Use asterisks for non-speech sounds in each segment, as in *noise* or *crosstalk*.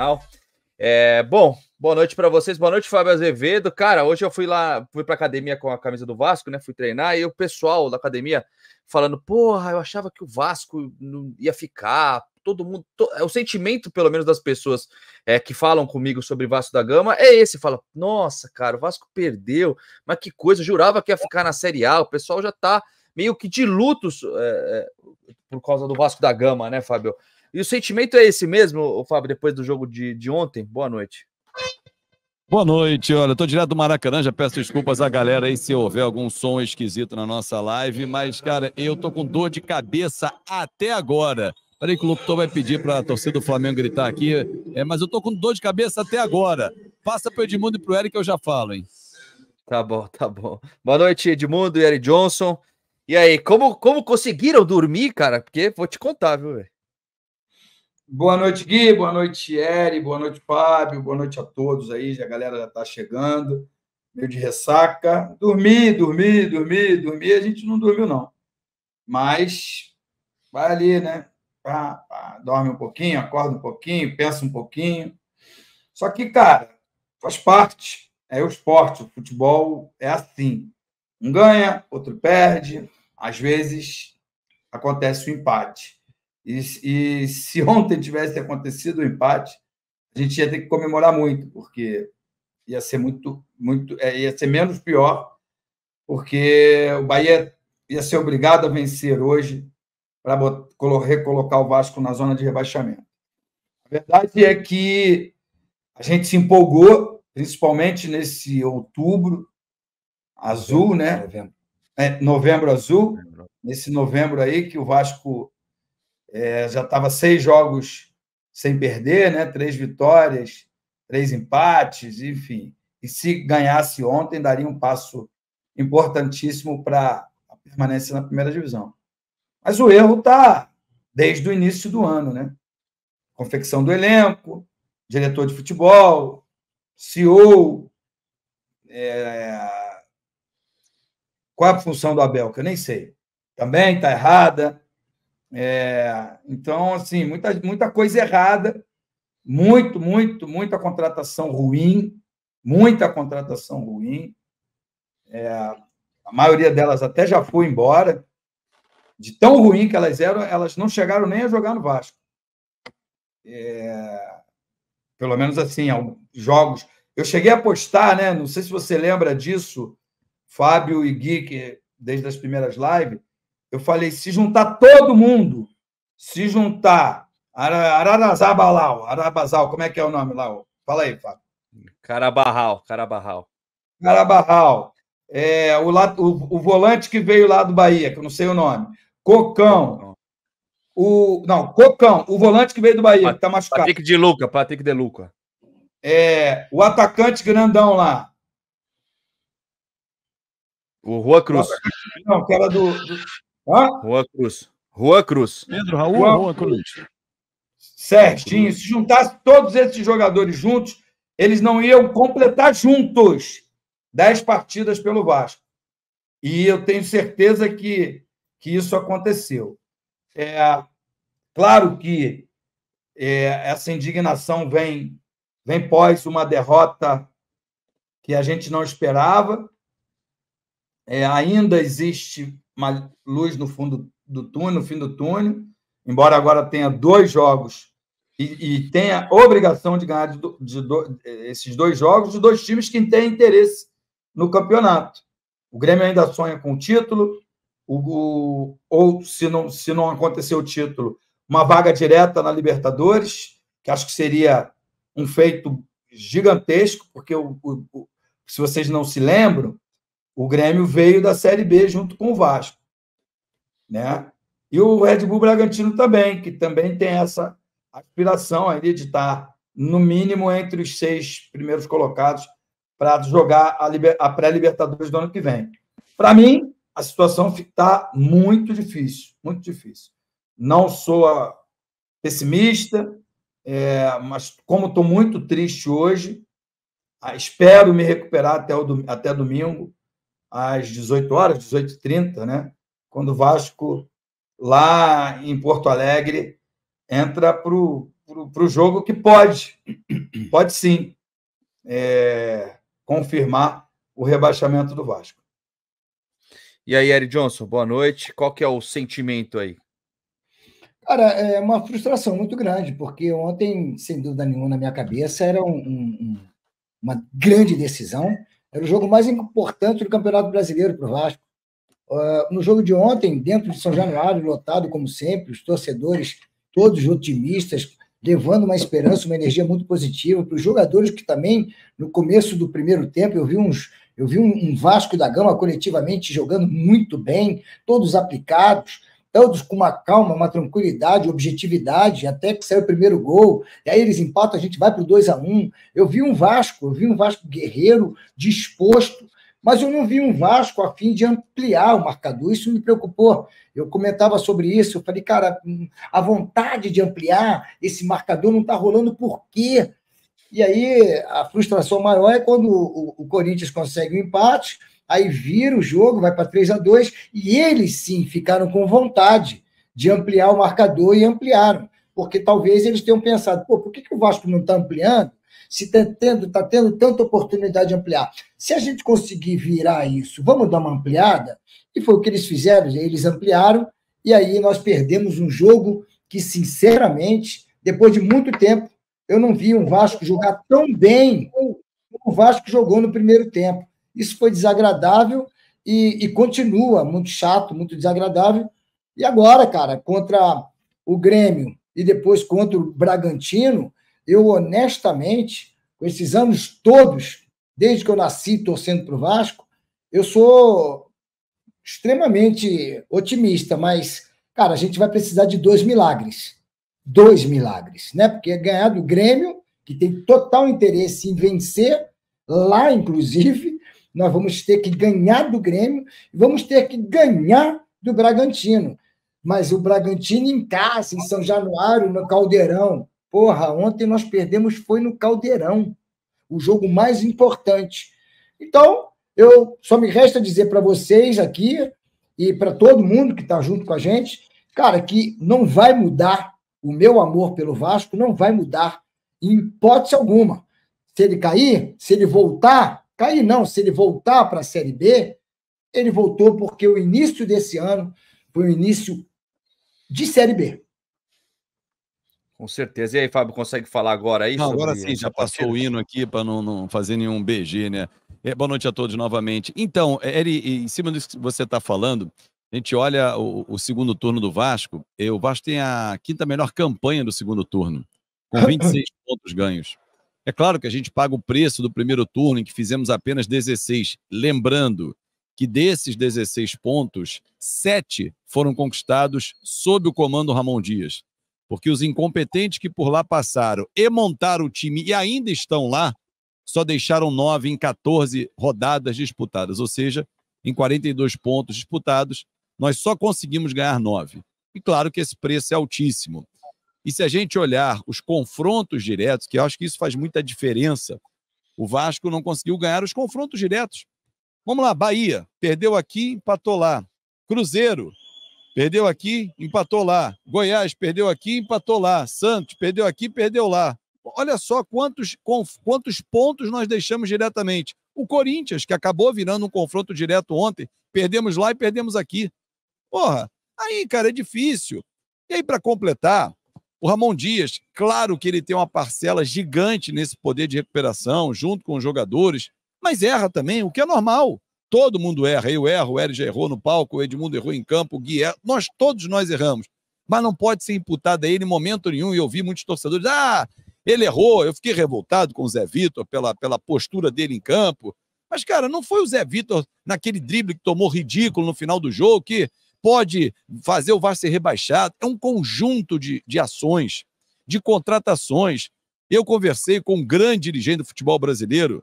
canal. É, bom, boa noite para vocês. Boa noite, Fábio Azevedo. Cara, hoje eu fui lá, fui pra academia com a camisa do Vasco, né? Fui treinar e o pessoal da academia falando: porra, eu achava que o Vasco não ia ficar. Todo mundo, to... É o sentimento, pelo menos, das pessoas é, que falam comigo sobre Vasco da Gama é esse: fala, nossa, cara, o Vasco perdeu, mas que coisa, eu jurava que ia ficar na Série A. O pessoal já tá meio que de lutos é, é por causa do Vasco da Gama, né, Fábio? E o sentimento é esse mesmo, Fábio, depois do jogo de, de ontem? Boa noite. Boa noite, olha, tô direto do Maracanã, já peço desculpas à galera aí se houver algum som esquisito na nossa live, mas, cara, eu tô com dor de cabeça até agora. Peraí que o locutor vai pedir para a torcida do Flamengo gritar aqui, é, mas eu tô com dor de cabeça até agora. Passa para Edmundo e para o Eric que eu já falo, hein? Tá bom, tá bom. Boa noite, Edmundo e Eric Johnson. E aí, como, como conseguiram dormir, cara? Porque vou te contar, viu, velho? Boa noite, Gui. Boa noite, Eri. Boa noite, Fábio. Boa noite a todos aí. A galera já está chegando. Meio de ressaca. Dormi, dormi, dormi, dormi. A gente não dormiu, não. Mas vai ali, né? Pá, pá, dorme um pouquinho, acorda um pouquinho, pensa um pouquinho. Só que, cara, faz parte. É o esporte. O futebol é assim. Um ganha, outro perde. Às vezes acontece o um empate. E, e se *laughs* ontem tivesse acontecido o empate, a gente ia ter que comemorar muito, porque ia ser muito, muito, é, ia ser menos pior, porque o Bahia ia ser obrigado a vencer hoje para recolocar o Vasco na zona de rebaixamento. A verdade é que a gente se empolgou, principalmente nesse outubro azul, né? Novembro, é, novembro azul, novembro. nesse novembro aí que o Vasco é, já estava seis jogos sem perder, né? três vitórias, três empates, enfim. E se ganhasse ontem, daria um passo importantíssimo para a permanência na primeira divisão. Mas o erro está desde o início do ano, né? Confecção do elenco, diretor de futebol, CEO. É... Qual é a função do Abel? Que eu nem sei. Também está errada. É, então, assim, muita, muita coisa errada, muito, muito, muita contratação ruim, muita contratação ruim. É, a maioria delas até já foi embora. De tão ruim que elas eram, elas não chegaram nem a jogar no Vasco. É, pelo menos assim, jogos. Eu cheguei a apostar, né? Não sei se você lembra disso, Fábio e Gui, que, desde as primeiras lives eu falei, se juntar todo mundo, se juntar Ararazabalau, Arabazal, como é que é o nome lá? Fala aí, Fábio. Carabarral, Carabarral. Carabarral. É, o, o, o, volante que veio lá do Bahia, que eu não sei o nome. Cocão. O, não, Cocão, o volante que veio do Bahia, Pat, que tá machucado. Patrick de Luca, Patrick de Luca. É, o atacante grandão lá. O Rua Cruz. não, que era do Hã? Rua Cruz. Rua Cruz. Pedro Raul Rua, Rua Cruz. Certinho. Se juntasse todos esses jogadores juntos, eles não iam completar juntos dez partidas pelo Vasco. E eu tenho certeza que, que isso aconteceu. É, claro que é, essa indignação vem, vem pós uma derrota que a gente não esperava. É, ainda existe uma luz no fundo do túnel, no fim do túnel, embora agora tenha dois jogos e, e tenha obrigação de ganhar de de esses dois jogos de dois times que têm interesse no campeonato. O Grêmio ainda sonha com o título, o, o, ou se não, se não acontecer o título, uma vaga direta na Libertadores, que acho que seria um feito gigantesco, porque o, o, o se vocês não se lembram, o Grêmio veio da Série B junto com o Vasco, né? E o Red Bull Bragantino também, que também tem essa aspiração aí de estar tá, no mínimo entre os seis primeiros colocados para jogar a, a pré-Libertadores do ano que vem. Para mim, a situação está muito difícil, muito difícil. Não sou pessimista, é, mas como estou muito triste hoje, espero me recuperar até, o, até domingo às 18 horas, 18h30, né? Quando o Vasco, lá em Porto Alegre, entra para o jogo que pode, *clears throat* pode sim, é, confirmar o rebaixamento do Vasco. E aí, Eric Johnson, boa noite. Qual que é o sentimento aí? Cara, é uma frustração muito grande, porque ontem, sem dúvida nenhuma, na minha cabeça, era um, um, uma grande decisão era o jogo mais importante do Campeonato Brasileiro para o Vasco. Uh, no jogo de ontem, dentro de São Januário, lotado como sempre, os torcedores todos otimistas, levando uma esperança, uma energia muito positiva para os jogadores que também, no começo do primeiro tempo, eu vi uns. Eu vi um Vasco da Gama coletivamente jogando muito bem, todos aplicados, todos com uma calma, uma tranquilidade, objetividade, até que saiu o primeiro gol, e aí eles empatam, a gente vai para o 2 a 1 um. Eu vi um Vasco, eu vi um Vasco guerreiro, disposto, mas eu não vi um Vasco a fim de ampliar o marcador, isso me preocupou. Eu comentava sobre isso, eu falei, cara, hum, a vontade de ampliar esse marcador não está rolando por quê? E aí a frustração maior é quando o, o Corinthians consegue o um empate, aí vira o jogo, vai para 3 a 2 e eles sim ficaram com vontade de ampliar o marcador e ampliaram, porque talvez eles tenham pensado, pô, por que, que o Vasco não está ampliando? Se está tendo, tá tendo tanta oportunidade de ampliar. Se a gente conseguir virar isso, vamos dar uma ampliada? E foi o que eles fizeram, eles ampliaram, e aí nós perdemos um jogo que, sinceramente, depois de muito tempo, eu não vi um Vasco jogar tão bem como o Vasco jogou no primeiro tempo. Isso foi desagradável e, e continua muito chato, muito desagradável. E agora, cara, contra o Grêmio e depois contra o Bragantino, eu honestamente, com esses anos todos, desde que eu nasci torcendo para o Vasco, eu sou extremamente otimista, mas, cara, a gente vai precisar de dois milagres. Dois milagres, né? Porque é ganhar do Grêmio, que tem total interesse em vencer, lá, inclusive, nós vamos ter que ganhar do Grêmio e vamos ter que ganhar do Bragantino. Mas o Bragantino em casa, em São Januário, no Caldeirão. Porra, ontem nós perdemos foi no Caldeirão. O jogo mais importante. Então, eu só me resta dizer para vocês aqui e para todo mundo que está junto com a gente, cara, que não vai mudar o meu amor pelo Vasco, não vai mudar em hipótese alguma. Se ele cair, se ele voltar, Cair não, se ele voltar para a Série B, ele voltou porque o início desse ano foi o início de Série B. Com certeza. E aí, Fábio, consegue falar agora aí? Não, agora sim, já passou o hino aqui para não, não, fazer nenhum BG, né? É, boa noite a todos novamente. Então, é, Eri, em cima do que você está falando, a gente olha o, o, segundo turno do Vasco. É, o Vasco tem a quinta melhor campanha do segundo turno, com 26 *laughs* pontos ganhos. É claro que a gente paga o preço do primeiro turno, em que fizemos apenas 16. Lembrando que desses 16 pontos, 7 foram conquistados sob o comando Ramon Dias. Porque os incompetentes que por lá passaram e montaram o time e ainda estão lá, só deixaram 9 em 14 rodadas disputadas. Ou seja, em 42 pontos disputados, nós só conseguimos ganhar 9. E claro que esse preço é altíssimo. E se a gente olhar os confrontos diretos, que eu acho que isso faz muita diferença, o Vasco não conseguiu ganhar os confrontos diretos. Vamos lá, Bahia, perdeu aqui, empatou lá. Cruzeiro, perdeu aqui, empatou lá. Goiás, perdeu aqui, empatou lá. Santos, perdeu aqui, perdeu lá. Olha só quantos, quantos pontos nós deixamos diretamente. O Corinthians, que acabou virando um confronto direto ontem, perdemos lá e perdemos aqui. Porra, aí, cara, é difícil. E aí, para completar, o Ramon Dias, claro que ele tem uma parcela gigante nesse poder de recuperação, junto com os jogadores, mas erra também, o que é normal. Todo mundo erra. Eu erro, o Eric já errou no palco, o Edmundo errou em campo, o Gui erra. Nós, todos nós erramos. Mas não pode ser imputado a ele em momento nenhum. E eu vi muitos torcedores, ah, ele errou. Eu fiquei revoltado com o Zé Vitor pela, pela postura dele em campo. Mas, cara, não foi o Zé Vitor naquele drible que tomou ridículo no final do jogo, que pode fazer o VAR ser rebaixado. É um conjunto de, de ações, de contratações. Eu conversei com um grande dirigente do futebol brasileiro,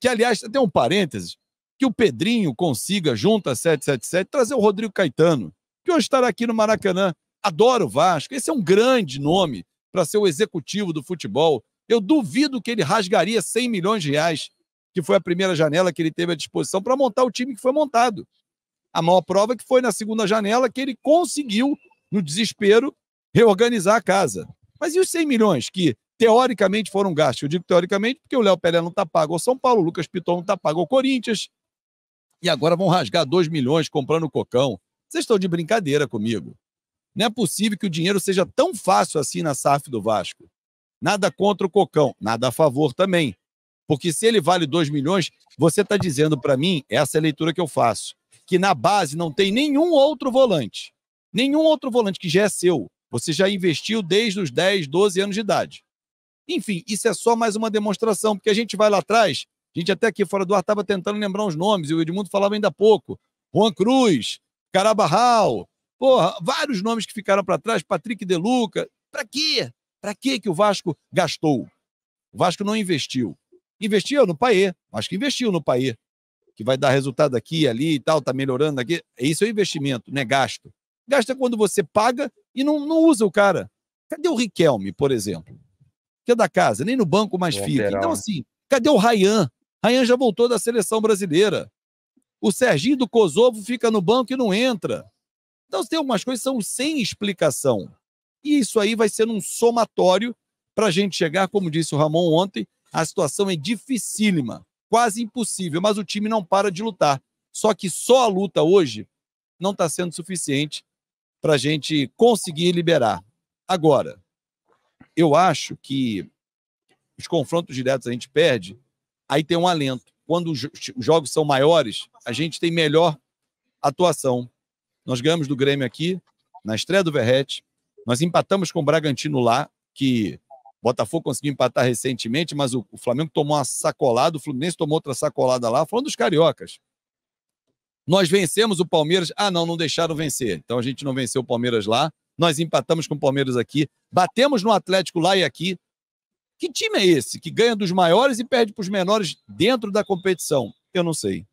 que, aliás, tem um parênteses, que o Pedrinho consiga, junto a 777, trazer o Rodrigo Caetano, que hoje estará aqui no Maracanã. Adoro o Vasco, esse é um grande nome para ser o executivo do futebol. Eu duvido que ele rasgaria 100 milhões de reais, que foi a primeira janela que ele teve à disposição para montar o time que foi montado. A maior prova é que foi na segunda janela que ele conseguiu, no desespero, reorganizar a casa. Mas e os 100 milhões que teoricamente foram gastos? Eu digo teoricamente porque o Léo Pelé não está pago ao São Paulo, o Lucas Piton não está pago ao Corinthians. E agora vão rasgar 2 milhões comprando o Cocão. Vocês estão de brincadeira comigo. Não é possível que o dinheiro seja tão fácil assim na SAF do Vasco. Nada contra o Cocão, nada a favor também. Porque se ele vale 2 milhões, você está dizendo para mim, essa é a leitura que eu faço, que na base não tem nenhum outro volante. Nenhum outro volante que já é seu. Você já investiu desde os 10, 12 anos de idade. Enfim, isso é só mais uma demonstração, porque a gente vai lá atrás, a gente até aqui fora do ar estava tentando lembrar os nomes, e o Edmundo falava ainda há pouco. Juan Cruz, Carabarral, porra, vários nomes que ficaram para trás, Patrick Deluca. Para quê? Para quê que o Vasco gastou? O Vasco não investiu. Investiu no Paê, acho que investiu no Paê que vai dar resultado aqui, ali e tal, está melhorando aqui. Isso é investimento, não é gasto. Gasto é quando você paga e não, não usa o cara. Cadê o Riquelme, por exemplo? Que é da casa, nem no banco mais Bom, fica. Terão. Então, assim, cadê o Rayan? Rayan já voltou da seleção brasileira. O Serginho do Kosovo fica no banco e não entra. Então, tem algumas coisas que são sem explicação. E isso aí vai ser um somatório para a gente chegar, como disse o Ramon ontem, a situação é dificílima quase impossível, mas o time não para de lutar. Só que só a luta hoje não está sendo suficiente para a gente conseguir liberar. Agora, eu acho que os confrontos diretos a gente perde, aí tem um alento. Quando os jogos são maiores, a gente tem melhor atuação. Nós ganhamos do Grêmio aqui, na estreia do Verrete, nós empatamos com o Bragantino lá, que Botafogo conseguiu empatar recentemente, mas o, o Flamengo tomou uma sacolada, o Fluminense tomou outra sacolada lá, falando dos cariocas. Nós vencemos o Palmeiras. Ah, não, não deixaram vencer. Então a gente não venceu o Palmeiras lá. Nós empatamos com o Palmeiras aqui. Batemos no Atlético lá e aqui. Que time é esse que ganha dos maiores e perde para os menores dentro da competição? Eu não sei.